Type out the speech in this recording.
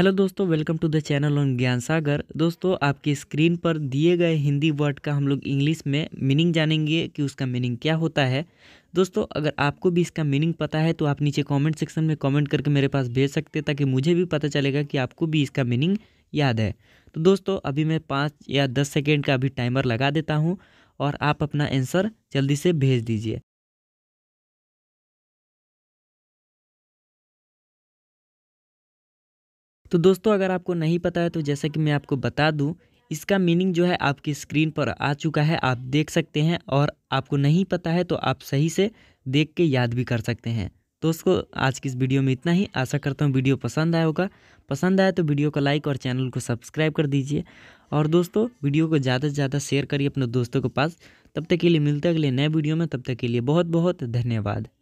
hello दोस्तों welcome to the channel on Gyan Sagar दोस्तों आपकी स्क्रीन पर दिए गए हिंदी वर्ड का हम लोग इंग्लिश में मीनिंग जानेंगे कि उसका मीनिंग क्या होता है दोस्तों अगर आपको भी इसका मीनिंग पता है तो आप नीचे कमेंट सेक्शन में कमेंट करके मेरे पास भेज सकते हैं ताकि मुझे भी पता चलेगा कि आपको भी इसका मीनिंग याद है तो दोस्तों अभी मैं पाँच या दस सेकेंड का अभी टाइमर लगा देता हूँ और आप अपना आंसर जल्दी से भेज दीजिए तो दोस्तों अगर आपको नहीं पता है तो जैसा कि मैं आपको बता दूं इसका मीनिंग जो है आपकी स्क्रीन पर आ चुका है आप देख सकते हैं और आपको नहीं पता है तो आप सही से देख के याद भी कर सकते हैं दोस्तों आज की इस वीडियो में इतना ही आशा करता हूँ वीडियो पसंद आया होगा पसंद आया तो वीडियो को लाइक और चैनल को सब्सक्राइब कर दीजिए और दोस्तों वीडियो को ज़्यादा से ज़्यादा शेयर करिए अपने दोस्तों के पास तब तक के लिए मिलते अगले नए वीडियो में तब तक के लिए बहुत बहुत धन्यवाद